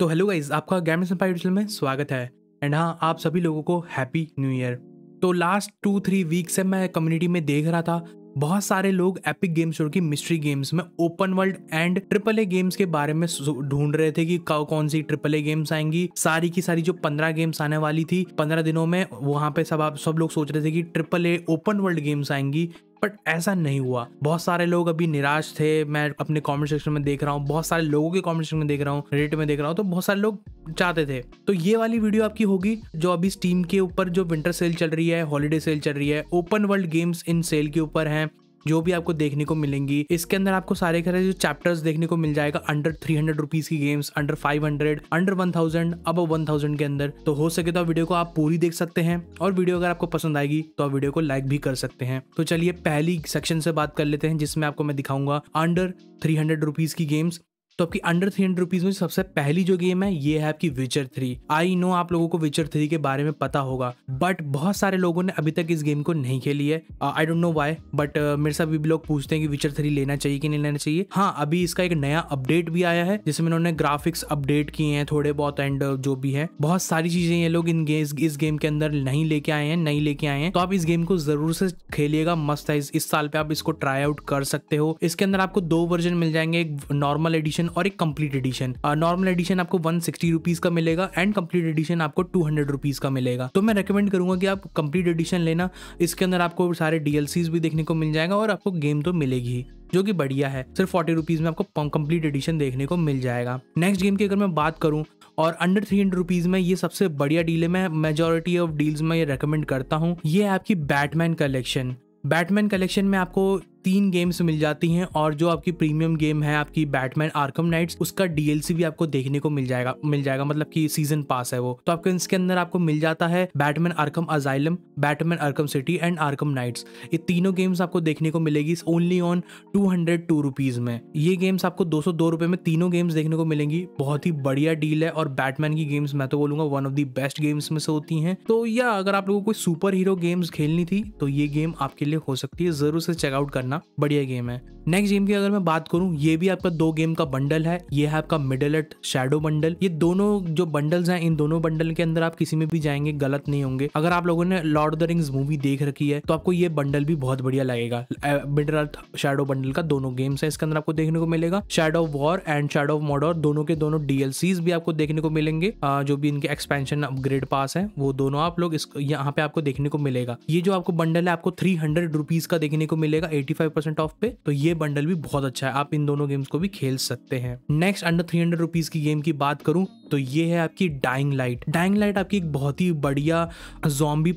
तो hello guys आपका गैमिस empire में स्वागत है एंड हाँ आप सभी लोगों को हैप्पी न्यू ईयर तो लास्ट टू थ्री वीक से मैं कम्युनिटी में देख रहा था बहुत सारे लोग एपिक गेम्स स्टोर की मिस्ट्री गेम्स में open world and triple A games के बारे में ढूंढ रहे थे कि कौन सी ट्रिपल ए गेम्स आएंगी सारी की सारी जो पंद्रह गेम्स आने वाली थी पंद्रह दिनों में वहां पे सब आप सब लोग सोच रहे थे कि triple A open world games आएंगी बट ऐसा नहीं हुआ बहुत सारे लोग अभी निराश थे मैं अपने कमेंट सेक्शन में देख रहा हूँ बहुत सारे लोगों के कमेंट सेक्शन में देख रहा हूँ रेट में देख रहा हूँ तो बहुत सारे लोग चाहते थे तो ये वाली वीडियो आपकी होगी जो अभी स्टीम के ऊपर जो विंटर सेल चल रही है हॉलीडे सेल चल रही है ओपन वर्ल्ड गेम्स इन सेल के ऊपर है जो भी आपको देखने को मिलेंगी इसके अंदर आपको सारे के जो चैप्टर्स देखने को मिल जाएगा अंडर थ्री हंड्रेड रुपीज की games under five hundred under one thousand अब वन थाउजेंड के अंदर तो हो सके तो आप वीडियो को आप पूरी देख सकते हैं और वीडियो अगर आपको पसंद आएगी तो आप वीडियो को लाइक भी कर सकते हैं तो चलिए पहली सेक्शन से बात कर लेते हैं जिसमें आपको मैं दिखाऊंगा अंडर थ्री हंड्रेड रुपीज की गेम्स तो आपकी अंडर थ्री हंड्रेड रुपीज में सबसे पहली जो गेम है ये है आपकी विचर थ्री आई नो आप लोगों को विचर थ्री के बारे में पता होगा बट बहुत सारे लोगों ने अभी तक इस गेम को नहीं खेली है I don't know why but मेरे साथ भी लोग पूछते हैं कि विचर थ्री लेना चाहिए कि नहीं लेना चाहिए हाँ अभी इसका एक नया अपडेट भी आया है जिसमें उन्होंने ग्राफिक्स अपडेट किए हैं थोड़े बहुत एंड uh, जो भी है बहुत सारी चीजें ये लोग इन गे, इस गेम के अंदर नहीं लेके आए हैं नहीं लेके आए हैं तो आप इस गेम को जरूर से खेलिएगा मस्त है इस साल पे आप इसको ट्राई आउट कर सकते हो इसके अंदर आपको दो वर्जन मिल जाएंगे एक नॉर्मल एडिशन एडिशन और एक कंप्लीट एडिशन नॉर्मल एडिशन आपको वन सिक्सटी रुपीज का मिलेगा एंड कंप्लीट एडिशन आपको टू हंड्रेड रुपीज का मिलेगा तो मैं रिकमेंड करूंगा कि आप कंप्लीट एडिशन लेना इसके अंदर आपको सारे डीएलसीज भी देखने को मिल जाएगा और आपको गेम तो मिलेगी जो कि बढ़िया है सिर्फ फोर्टी रुपीज़ में आपको कंप्लीट एडिशन देखने को मिल जाएगा नेक्स्ट गेम की अगर मैं बात करूं और अंडर थ्री हंड्रेड रुपीज़ में ये सबसे बढ़िया डील है मैं मेजोरिटी ऑफ डील्स में ये रेकमेंड करता हूँ ये आपकी बैटमैन कलेक्शन बैटमैन कलेक्शन में आपको तीन गेम्स मिल जाती हैं और जो आपकी प्रीमियम गेम है आपकी बैटमैन आर्कम नाइट्स उसका डीएलसी भी आपको देखने को मिल जाएगा मिल जाएगा मतलब कि सीजन पास है वो तो आपको इसके अंदर आपको मिल जाता है Batman Arkham Asylum Batman Arkham City and Arkham Knights ये तीनों गेम्स आपको देखने को मिलेगी only on two hundred two rupees में ये गेम्स आपको दो सौ दो रुपए में तीनों गेम्स देखने को मिलेंगी बहुत ही बढ़िया डील है और बैटमैन की गेम्स मैं तो बोलूंगा one of the best games में से होती हैं तो या अगर आप लोगों को सुपर हीरो गेम्स खेलनी थी तो ये गेम आपके लिए हो सकती है जरूर से चेकआउट करना करना बढ़िया गेम है नेक्स्ट गेम की अगर मैं बात करूं ये भी आपका दो गेम का बंडल है ये है आपका मिडल एट शेडो बंडल ये दोनों जो बंडल्स हैं इन दोनों बंडल के अंदर आप किसी में भी जाएंगे गलत नहीं होंगे अगर आप लोगों ने Lord of the Rings movie देख रखी है तो आपको ये बंडल भी बहुत बढ़िया लगेगा मिडल अर्थ शेडो बंडल का दोनों गेम्स है इसके अंदर आपको देखने को मिलेगा Shadow of War and Shadow of Mordor दोनों के दोनों डीएलसीज भी आपको देखने को मिलेंगे जो भी इनके एक्सपेंशन अपग्रेड पास है वो दोनों आप लोग यहाँ पे आपको देखने को मिलेगा ये जो आपको बंडल है आपको थ्री हंड्रेड रुपीज का देखने को मिलेगा एटी फाइव परसेंट ऑफ पे तो ये बंडल भी बहुत अच्छा है आप इन दोनों गेम्स को भी खेल सकते हैं next under three hundred rupees की गेम की बात करूं तो ये है आपकी डाइंग लाइट डाइंग लाइट आपकी एक बहुत ही बढ़िया जॉम्बी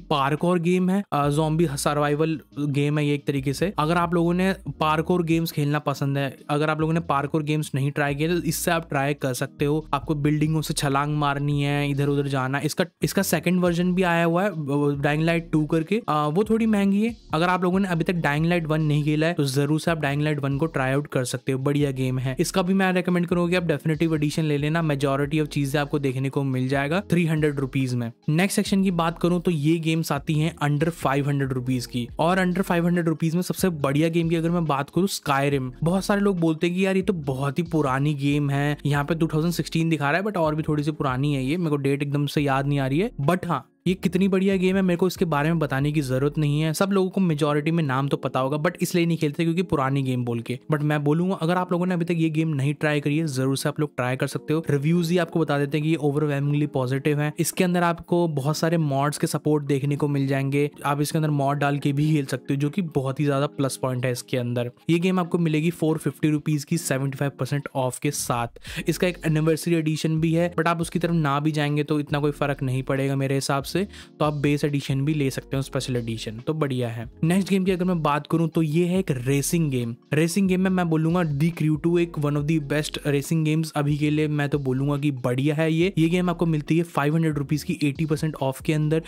और गेम है जॉम्बी सर्वाइवल गेम है ये एक तरीके से अगर आप लोगों ने पार्क और गेम्स खेलना पसंद है अगर आप लोगों ने पार्क और गेम्स नहीं ट्राई किया तो इससे आप ट्राई कर सकते हो आपको बिल्डिंगों से छलांग मारनी है इधर उधर जाना इसका इसका सेकेंड वर्जन भी आया हुआ है डाइंग लाइट टू करके वो थोड़ी महंगी है अगर आप लोगों ने अभी तक डाइंग लाइट वन नहीं खेला है तो जरूर से आप डाइंग लाइट वन को ट्राई आउट कर सकते हो बढ़िया गेम है इसका भी मैं रेकमेंड करूंगी आप डेफिनेटिव एडिशन ले लेना मेजोरिटी ऑफ चीजें आपको देखने को मिल जाएगा थ्री हंड्रेड रुपीज में नेक्स्ट सेक्शन की बात करूं तो ये गेम्स आती है अंडर फाइव हंड्रेड रुपीज की और अंडर फाइव हंड्रेड रुपीज में सबसे बढ़िया गेम की अगर मैं बात करूँ स्कायरिम बहुत सारे लोग बोलते हैं कि यार ये तो बहुत ही पुरानी गेम है यहाँ पे 2016 दिखा रहा है बट और भी थोड़ी सी पुरानी है ये मेरे को डेट एकदम से याद नहीं आ रही है बट हाँ ये कितनी बढ़िया गेम है मेरे को इसके बारे में बताने की जरूरत नहीं है सब लोगों को मेजोरिटी में नाम तो पता होगा बट इसलिए नहीं खेलते क्योंकि पुरानी गेम बोल के बट मैं बोलूंगा अगर आप लोगों ने अभी तक ये गेम नहीं ट्राई करी है जरूर से आप लोग ट्राई कर सकते हो रिव्यूज ही आपको बता देते हैं कि ये ओवरवेलमिंगली पॉजिटिव है इसके अंदर आपको बहुत सारे मॉड्स के सपोर्ट देखने को मिल जाएंगे आप इसके अंदर मॉड डाल के भी खेल सकते हो जो की बहुत ही ज्यादा प्लस पॉइंट है इसके अंदर ये गेम आपको मिलेगी फोर फिफ्टी की सेवेंटी ऑफ के साथ इसका एक एनिवर्सरी एडिशन भी है बट आप उसकी तरफ ना भी जाएंगे तो इतना कोई फर्क नहीं पड़ेगा मेरे हिसाब से तो आप बेस एडिशन भी ले सकते हो स्पेशल एडिशन तो बढ़िया है नेक्स्ट गेम की अगर मैं बात करूँ तो ये है एक रेसिंग गेम रेसिंग गेम में मैं बोलूंगा दी क्रू टू एक one of the best racing games अभी के लिए मैं तो बोलूंगा कि बढ़िया है ये ये गेम आपको मिलती है फाइव हंड्रेड रुपीज़ की एटी परसेंट ऑफ के अंदर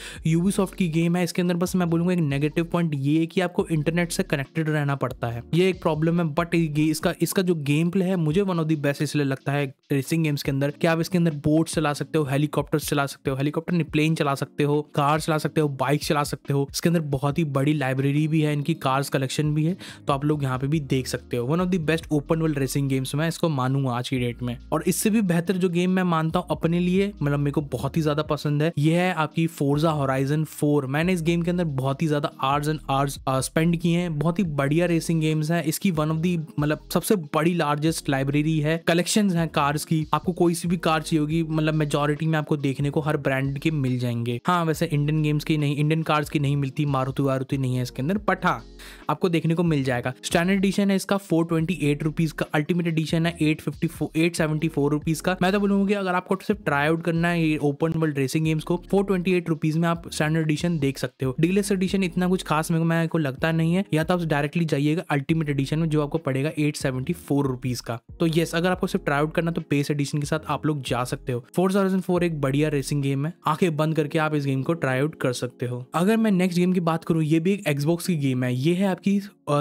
सॉफ्ट की गेम है इसके अंदर बस मैं बोलूंगा एक नेगेटिव पॉइंट ये है कि आपको इंटरनेट से कनेक्टेड रहना पड़ता है ये एक प्रॉब्लम है बट इसका इसका जो गेम प्ले है मुझे वन ऑफ दी बेस्ट इसलिए लगता है रेसिंग गेम्स के अंदर कि आप इसके अंदर बोट चला सकते हो हेलीकॉप्टर चला सकते हो हेलीकॉप्टर नहीं प्लेन चला सकते सकते हो कार चला सकते हो बाइक चला सकते हो इसके अंदर बहुत ही बड़ी लाइब्रेरी भी है इनकी कार्स कलेक्शन भी है तो आप लोग यहाँ पे भी देख सकते हो one of the best open world racing games मैं इसको मानूंगा आज की डेट में और इससे भी बेहतर जो गेम मैं मानता हूँ अपने लिए मतलब मेरे को बहुत ही ज्यादा पसंद है यह है आपकी फोर्जा होराइजन फोर मैंने इस गेम के अंदर बहुत ही ज्यादा आर्स एंड आर्स स्पेंड किए हैं बहुत ही बढ़िया रेसिंग गेम्स है इसकी वन ऑफ दी मतलब सबसे बड़ी लार्जेस्ट लाइब्रेरी है कलेक्शन है कार्स की आपको कोई सी भी कार चाहिए होगी मतलब मेजोरिटी में आपको देखने को हर ब्रांड के मिल जाएंगे हाँ वैसे इंडियन गेम्स की नहीं इंडियन कार्स की नहीं मिलती मारुति वारुति नहीं है इसके अंदर बट हाँ आपको देखने को मिल जाएगा स्टैंडर्ड एडिशन है इसका फोर ट्वेंटी एट रुपीज का अल्टीमेट एडिशन है eight fifty four eight seventy four rupees का मैं तो बोलूँगा कि अगर आपको सिर्फ ट्राई आउट करना है ये ओपन वर्ल्ड रेसिंग गेम्स को फोर ट्वेंटी एट रुपीज में आप स्टैंडर्ड एडिशन देख सकते हो डीलेस एडिशन इतना कुछ खास मेरे को मैं को लगता नहीं है या तो आप डायरेक्टली जाइएगा अल्टीमेट एडिशन में जो आपको पड़ेगा एट सेवेंटी फोर रुपीज का तो येस अगर आपको सिर्फ ट्राई आउट करना तो बेस एडिशन के साथ आप लोग जा सकते हो फोर थाउजेंड फोर एक बढ़िया रेसिंग गेम है आंखें बंद करके आप आप इस गेम को ट्राई आउट कर सकते हो अगर मैं नेक्स्ट गेम की बात करूँ ये भी एक एक्सबॉक्स की गेम है ये है आपकी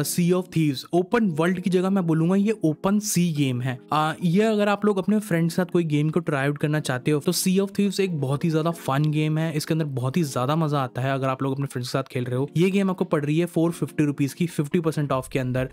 Sea of Thieves open world की जगह मैं बोलूंगा ये ओपन सी गेम है आ, ये अगर आप लोग अपने फ्रेंड के साथ कोई गेम को ट्राई आउट करना चाहते हो तो सी ऑफ थीव्स एक बहुत ही ज्यादा फन गेम है इसके अंदर बहुत ही ज्यादा मजा आता है अगर आप लोग अपने फ्रेंड के साथ खेल रहे हो ये गेम आपको पड़ रही है फोर फिफ्टी रुपीज की फिफ्टी परसेंट ऑफ के अंदर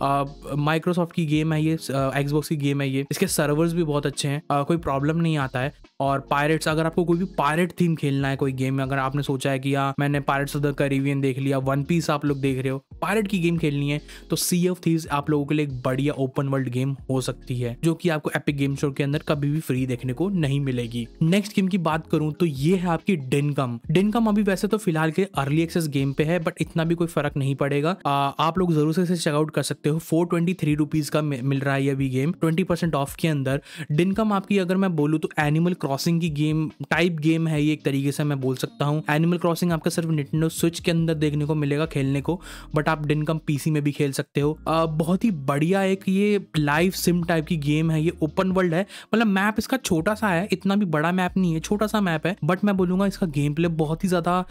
माइक्रोसॉफ्ट की गेम है ये एक्सबॉक्स की गेम है ये इसके सर्वर्स भी बहुत अच्छे हैं आ, कोई प्रॉब्लम नहीं आता है और पायरेट्स अगर आपको कोई भी पायरेट थीम खेलना है कोई गेम में अगर आपने सोचा है कि यार मैंने पायरेट्स ऑफ द करीबियन देख लिया वन पीस आप लोग देख रहे हो पायरेट की गेम खेलनी है तो सी ऑफ थीव्स आप लोगों के लिए एक बढ़िया ओपन वर्ल्ड गेम हो सकती है जो कि आपको एपिक गेम स्टोर के अंदर कभी भी फ्री देखने को नहीं मिलेगी नेक्स्ट गेम की बात करूं तो ये है आपकी डेनकम डेनकम अभी वैसे तो फिलहाल के अर्ली एक्सेस गेम पे है बट इतना भी कोई फर्क नहीं पड़ेगा आ, आप लोग जरूर से इसे चेकआउट कर सकते हो फोर ट्वेंटी थ्री रुपीज का मिल रहा है ये भी गेम ट्वेंटी परसेंट ऑफ के अंदर डेनकम आपकी अगर मैं बोलूँ तो एनिमल क्रॉस क्रॉसिंग की गेम टाइप गेम है ये एक तरीके से मैं बोल सकता हूँ एनिमल क्रॉसिंग आपका सिर्फ निटेंडो स्विच के अंदर देखने को मिलेगा खेलने को बट आप डिन कम पीसी में भी खेल सकते हो आ, बहुत ही बढ़िया एक ये लाइव सिम टाइप की गेम है ये ओपन वर्ल्ड है मतलब मैप इसका छोटा सा है इतना भी बड़ा मैप नहीं है छोटा सा मैप है बट मैं बोलूँगा इसका गेम प्ले बहुत ही ज़्यादा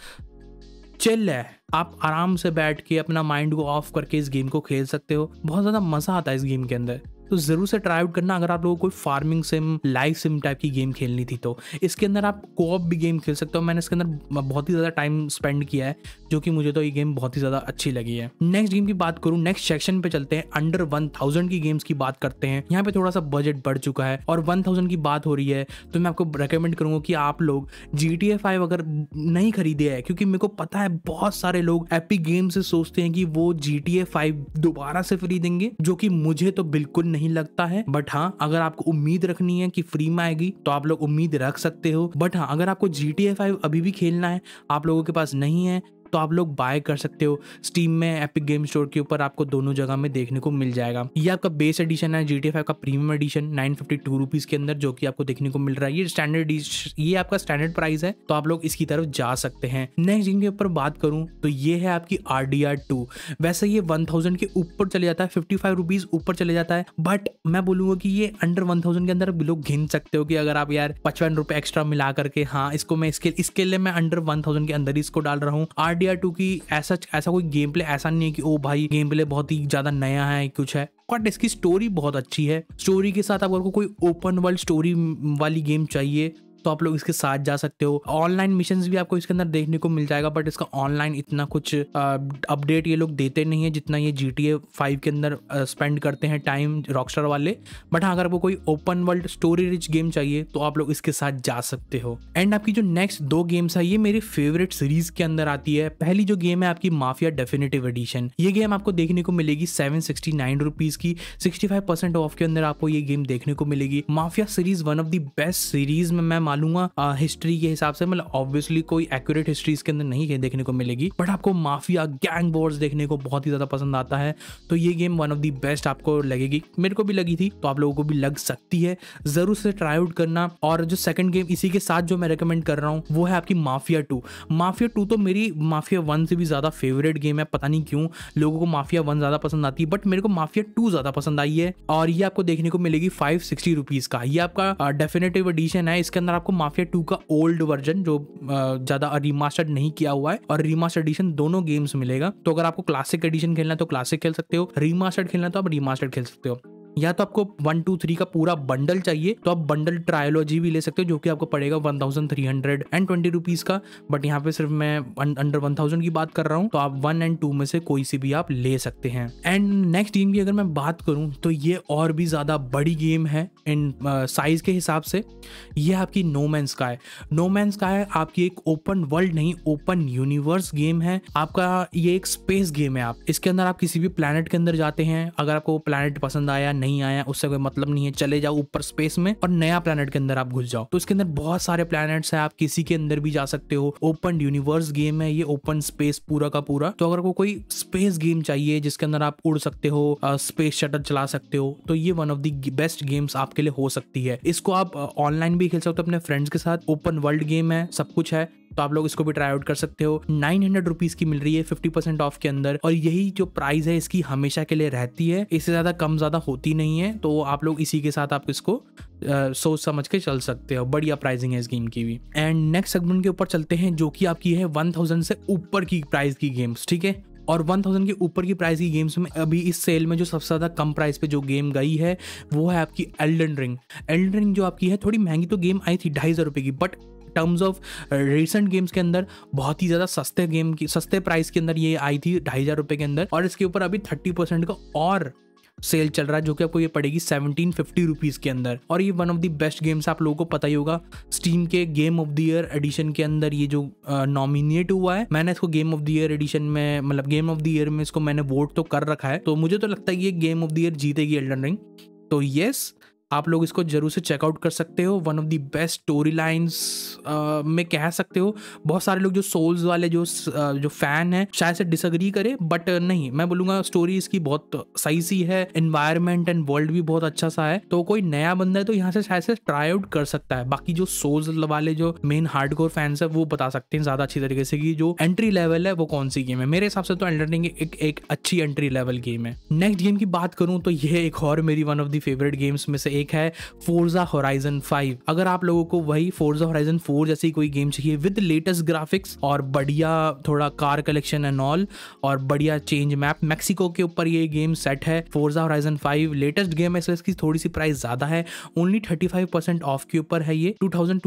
चिल है आप आराम से बैठ के अपना माइंड को ऑफ करके इस गेम को खेल सकते हो बहुत ज़्यादा मज़ा आता है इस गेम के अंदर तो ज़रूर से ट्राई आउट करना अगर आप लोगों को farming sim live sim type की गेम खेलनी थी तो इसके अंदर आप कोऑप भी गेम खेल सकते हो मैंने इसके अंदर बहुत ही ज़्यादा टाइम स्पेंड किया है जो कि मुझे तो ये गेम बहुत ही ज़्यादा अच्छी लगी है नेक्स्ट गेम की बात करूं नेक्स्ट सेक्शन पे चलते हैं अंडर वन थाउजेंड की गेम्स की बात करते हैं यहाँ पे थोड़ा सा बजट बढ़ चुका है और वन थाउजेंड की बात हो रही है तो मैं आपको रिकमेंड करूंगा कि आप लोग जी टी ए फाइव अगर नहीं खरीदे है क्योंकि मेरे को पता है बहुत सारे लोग एपी गेम से सोचते हैं कि वो जी टी ए फाइव दोबारा से खरीदेंगे जो कि मुझे तो बिल्कुल नहीं नहीं लगता है बट हाँ अगर आपको उम्मीद रखनी है कि फ्री में आएगी तो आप लोग उम्मीद रख सकते हो बट हाँ अगर आपको जी टी अभी भी खेलना है आप लोगों के पास नहीं है तो आप लोग बाय कर सकते हो स्टीम में एपिक गेम स्टोर के ऊपर आपको दोनों जगह में देखने को मिल जाएगा ये आपका बेस एडिशन है जी टी का प्रीमियम एडिशन नाइन फिफ्टी के अंदर जो कि आपको देखने को मिल रहा है ये स्टैंडर्ड ये आपका स्टैंडर्ड प्राइस है तो आप लोग इसकी तरफ जा सकते हैं नेक्स्ट जिनके ऊपर बात करूं तो ये है आपकी आर डी आर टू वैसे ये वन थाउजेंड के ऊपर चले जाता है फिफ्टी फाइव रुपीज ऊपर चले जाता है बट मैं बोलूंगा कि ये अंडर वन थाउजेंड के अंदर लोग घिन सकते हो कि अगर आप यार पचपन रुपए एक्स्ट्रा मिला करके हाँ इसको मैं इसके इसके लिए मैं अंडर वन थाउजेंड के अंदर ही इसको डाल रहा हूँ आर डी आर टू की ऐसा ऐसा कोई गेम प्ले ऐसा नहीं है कि ओ भाई गेम प्ले बहुत ही ज़्यादा नया है कुछ है बट इसकी स्टोरी बहुत अच्छी है स्टोरी के साथ अगर को कोई ओपन वर्ल्ड स्टोरी वाली गेम चाहिए तो आप लोग इसके साथ जा सकते हो ऑनलाइन मिशन भी आपको इसके अंदर देखने को मिल जाएगा बट इसका ऑनलाइन इतना कुछ अपडेट ये लोग देते नहीं है जितना ये जी टी ए फाइव के अंदर स्पेंड करते हैं टाइम रॉकस्टार वाले बट हाँ अगर आपको कोई open world story rich game चाहिए तो आप लोग इसके साथ जा सकते हो एंड आपकी जो नेक्स्ट दो गेम्स है ये मेरी फेवरेट सीरीज के अंदर आती है पहली जो गेम है आपकी माफिया डेफिनेटिव एडिशन ये गेम आपको देखने को मिलेगी सेवन सिक्सटी नाइन रुपीज की सिक्सटी फाइव परसेंट ऑफ के अंदर आपको ये गेम देखने को मिलेगी Mafia series one of the best series में मैं मानूंगा हिस्ट्री के हिसाब से मतलब ऑब्वियसली कोई एक्यूरेट हिस्ट्रीज के अंदर नहीं देखने को मिलेगी बट आपको माफिया गैंग वॉर्स देखने को बहुत ही ज़्यादा पसंद आता है तो ये game one of the best आपको लगेगी मेरे को भी लगी थी तो आप लोगों को भी लग सकती है ज़रूर से ट्राई आउट करना और जो सेकंड गेम इसी के साथ जो मैं रिकमेंड कर रहा हूँ वो है आपकी माफिया टू माफिया टू तो मेरी माफिया वन से भी ज़्यादा फेवरेट गेम है पता नहीं क्यों लोगों को माफिया वन ज़्यादा पसंद आती है बट मेरे को माफिया टू ज़्यादा पसंद आई है और ये आपको देखने को मिलेगी फाइव सिक्सटी रुपीज़ का ये आपका डेफिनेटिव एडिशन है इसके अंदर आपको माफिया टू का ओल्ड वर्जन जो ज्यादा रिमास्टर्ड नहीं किया हुआ है और रिमास्टर एडिशन दोनों गेम्स मिलेगा तो अगर आपको क्लासिक एडिशन खेलना है तो क्लासिक खेल सकते हो रिमास्टर्ड खेलना है तो आप रिमास्टर्ड खेल सकते हो या तो आपको वन टू थ्री का पूरा बंडल चाहिए तो आप बंडल ट्रायोलॉजी भी ले सकते हो जो कि आपको पड़ेगा one thousand three hundred and twenty rupees का बट यहाँ पे सिर्फ मैं अंडर वन थाउजेंड की बात कर रहा हूँ तो आप वन एंड टू में से कोई सी भी आप ले सकते हैं एंड नेक्स्ट गेम की अगर मैं बात करूँ तो ये और भी ज़्यादा बड़ी गेम है इन साइज uh, के हिसाब से ये आपकी नोमैन स्काई नोमैन स्काय आपकी एक ओपन वर्ल्ड नहीं ओपन यूनिवर्स गेम है आपका ये एक स्पेस गेम है आप इसके अंदर आप किसी भी प्लानट के अंदर जाते हैं अगर आपको वो प्लानट पसंद आया नहीं नहीं आया उससे कोई मतलब नहीं है चले जाओ ऊपर स्पेस में और नया प्लानट के अंदर आप घुस जाओ तो इसके अंदर बहुत सारे प्लैनेट्स है आप किसी के अंदर भी जा सकते हो ओपन यूनिवर्स गेम है ये ओपन स्पेस पूरा का पूरा तो अगर कोई स्पेस गेम चाहिए जिसके अंदर आप उड़ सकते हो स्पेस शटर चला सकते हो तो ये one of the best games आपके लिए हो सकती है इसको आप ऑनलाइन भी खेल सकते हो अपने फ्रेंड्स के साथ ओपन वर्ल्ड गेम है सब कुछ है तो आप लोग इसको भी ट्राई आउट कर सकते हो नाइन हंड्रेड रुपीज की मिल रही है फिफ्टी परसेंट ऑफ के अंदर और यही जो प्राइस है इसकी हमेशा के लिए रहती है इससे ज्यादा कम ज्यादा होती नहीं है तो आप लोग इसी के साथ आप इसको आ, सोच समझ के चल सकते हो बढ़िया प्राइसिंग है इस गेम की भी एंड नेक्स्ट सेगमेंट के ऊपर चलते हैं जो कि आपकी है वन थाउजेंड से ऊपर की प्राइस की गेम्स ठीक है और 1000 के ऊपर की प्राइस की गेम्स में अभी इस सेल में जो सबसे ज़्यादा कम प्राइस पे जो गेम गई है वो है आपकी एल्डन रिंग एल्डन रिंग जो आपकी है थोड़ी महंगी तो गेम आई थी ढाई हज़ार रुपये की but terms of recent games के अंदर बहुत ही ज़्यादा सस्ते गेम की सस्ते प्राइस के अंदर ये आई थी ढाई हज़ार रुपए के अंदर और इसके ऊपर अभी थर्टी परसेंट का और सेल चल रहा है जो कि आपको ये पड़ेगी सेवनटीन फिफ्टी रुपीज़ के अंदर और ये one of the best games आप लोगों को पता ही होगा स्टीम के game of the year edition के अंदर ये जो नॉमिनेट हुआ है मैंने इसको game of the year edition में मतलब गेम ऑफ द ईयर में इसको मैंने वोट तो कर रखा है तो मुझे तो लगता है ये गेम ऑफ द ईयर जीतेगी एल्डन रिंग तो येस आप लोग इसको जरूर से चेकआउट कर सकते हो one of the best story lines में कह सकते हो बहुत सारे लोग जो सोल्स वाले जो जो फैन है शायद से डिसग्री करे बट नहीं मैं बोलूँगा स्टोरी इसकी बहुत सही सी है इन्वायरमेंट एंड वर्ल्ड भी बहुत अच्छा सा है तो कोई नया बंदा है तो यहाँ से शायद से ट्राई आउट कर सकता है बाकी जो सोल्स वाले जो मेन हार्ड कोर फैंस है वो बता सकते हैं ज़्यादा अच्छी तरीके से कि जो एंट्री लेवल है वो कौन सी गेम है मेरे हिसाब से तो एंटरटेनिंग एक, एक अच्छी एंट्री लेवल गेम है नेक्स्ट गेम की बात करूँ तो यह एक और मेरी one of the favourite games में से एक है फोर्जा होराइजन फाइव अगर आप लोगों को वही फोर्जा होराइजन फोर जैसी कोई गेम चाहिए विद लेटेस्ट ग्राफिक्स और बढ़िया थोड़ा कार कलेक्शन एंड ऑल और बढ़िया चेंज मैप मैक्सिको के ऊपर ये गेम सेट है Forza Horizon five latest game है इसकी थोड़ी सी प्राइस ज़्यादा है ओनली 35% ऑफ के ऊपर है ये टू थाउजेंड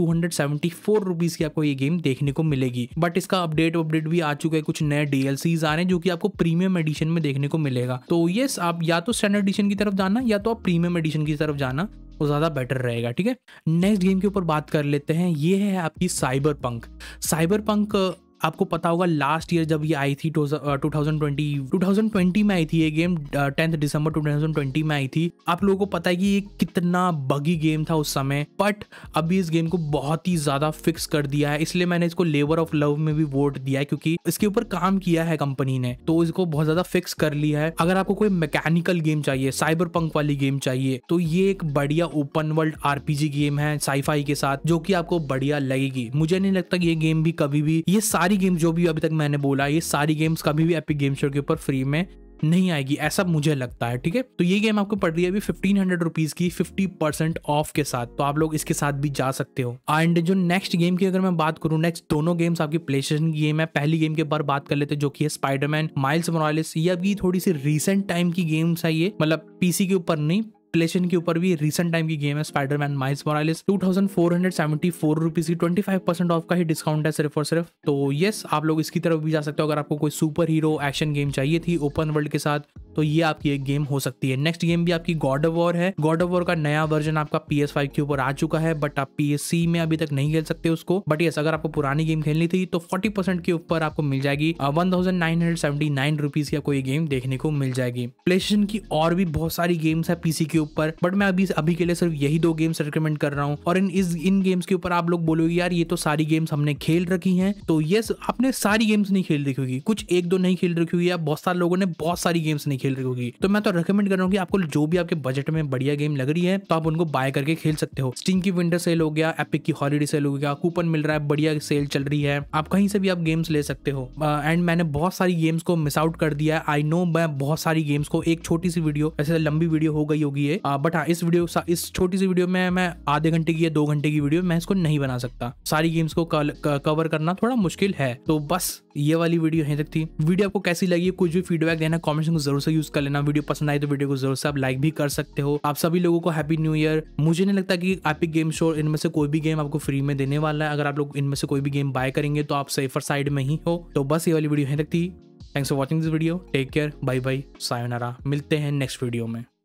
की आपको ये गेम देखने को मिलेगी बट इसका अपडेट अपडेट भी आ चुका है कुछ नए डीएलसी आ रहे हैं जो कि आपको प्रीमियम एडिशन में देखने को मिलेगा तो यस आप या तो स्टैंडर्ड एडिशन की तरफ जाना या तो आप प्रीमियम एडिशन की तरफ जाना वो ज़्यादा बेटर रहेगा ठीक है नेक्स्ट गेम के ऊपर बात कर लेते हैं ये है आपकी साइबर पंक साइबर पंक आपको पता होगा लास्ट ईयर जब ये आई थी two thousand twenty two thousand twenty में आई थी ये game tenth December two thousand twenty में आई थी आप लोगों को पता है कि ये कितना बगी गेम था उस समय बट अभी इस गेम को बहुत ही ज़्यादा फिक्स कर दिया है इसलिए मैंने इसको लेबर ऑफ लव में भी वोट दिया है क्योंकि इसके ऊपर काम किया है कंपनी ने तो इसको बहुत ज़्यादा फिक्स कर लिया है अगर आपको कोई मैकेनिकल गेम चाहिए साइबर पंक वाली गेम चाहिए तो ये एक बढ़िया ओपन वर्ल्ड आरपीजी गेम है साईफाई के साथ जो कि आपको बढ़िया लगेगी मुझे नहीं लगता कि ये गेम भी कभी भी ये सारी सारी गेम्स जो भी अभी तक मैंने बोला ये सारी गेम्स कभी भी एपिक गेम स्टोर के ऊपर फ्री में नहीं आएगी ऐसा मुझे लगता है ठीक है तो ये गेम आपको पड़ रही है अभी फिफ्टीन हंड्रेड रुपीज की फिफ्टी परसेंट ऑफ के साथ तो आप लोग इसके साथ भी जा सकते हो एंड जो नेक्स्ट गेम की अगर मैं बात करूं नेक्स्ट दोनों गेम्स आपकी प्ले स्टेशन की गेम है पहली गेम के बार बात कर लेते जो की है स्पाइडरमैन माइल्स मोरालिस ये अभी थोड़ी सी रिसेंट टाइम की गेम्स है ये मतलब पीसी के ऊपर नहीं प्लेशन के ऊपर भी रिसेंट टाइम की गेम है Spider Man Miles Morales two thousand four hundred seventy four rupees की ट्वेंटी फाइव परसेंट ऑफ का ही डिस्काउंट है सिर्फ और सिर्फ तो यस आप लोग इसकी तरफ भी जा सकते हो अगर आपको कोई सुपर हीरो एक्शन गेम चाहिए थी ओपन वर्ल्ड के साथ तो ये आपकी एक गेम हो सकती है नेक्स्ट गेम भी आपकी गॉड ऑफ वॉर है गॉड ऑफ वॉर का नया वर्जन आपका पी एस फाइव के ऊपर आ चुका है बट आप पी में अभी तक नहीं खेल सकते उसको बट यस अगर आपको पुरानी गेम खेलनी थी तो फोर्टी परसेंट के ऊपर आपको मिल जाएगी one thousand nine hundred seventy nine rupees की आपको ये गेम देखने को मिल जाएगी प्ले की और भी बहुत सारी गेम्स है पीसी के ऊपर बट मैं अभी अभी के लिए सिर्फ यही दो गेम्स रिकमेंड कर रहा हूँ और इन इस इन गेम्स के ऊपर आप लोग बोलोगे यार ये तो सारी गेम्स हमने खेल रखी है तो यस आपने सारी गेम्स नहीं खेल रखी होगी कुछ एक दो नहीं खेल रखी होगी या बहुत सारे लोगों ने बहुत सारी गेम्स नहीं खेल रही होगी तो मैं तो रिकमेंड कर रहा हूँ कि आपको जो भी आपके बजट में बढ़िया गेम लग रही है तो आप उनको बाय करके खेल सकते हो स्टिंग की विंटर सेल हो गया एपिक की हॉलीडे सेल हो गया कूपन मिल रहा है बढ़िया सेल चल रही है आप कहीं से भी आप गेम्स ले सकते हो एंड मैंने बहुत सारी गेम्स को मिस आउट कर दिया है आई नो मैं बहुत सारी गेम्स को एक छोटी सी वीडियो ऐसे लंबी वीडियो हो गई होगी ये बट हाँ इस वीडियो इस छोटी सी वीडियो में मैं आधे घंटे की या दो घंटे की वीडियो मैं इसको नहीं बना सकता सारी गेम्स को कवर करना थोड़ा मुश्किल है तो बस ये वाली वीडियो यहीं तक थी वीडियो आपको कैसी लगी कुछ भी फीडबैक देना कॉमेंट जरूर से दोस्तों यूज कर लेना वीडियो पसंद आए तो वीडियो को जरूर से आप लाइक भी कर सकते हो आप सभी लोगों को हैप्पी न्यू ईयर मुझे नहीं लगता कि आप गेम स्टोर इनमें से कोई भी गेम आपको फ्री में देने वाला है अगर आप लोग इनमें से कोई भी गेम बाय करेंगे तो आप सेफर साइड में ही हो तो बस ये वाली वीडियो है लगती thanks for watching this video take care bye bye सायोनारा मिलते हैं नेक्स्ट वीडियो में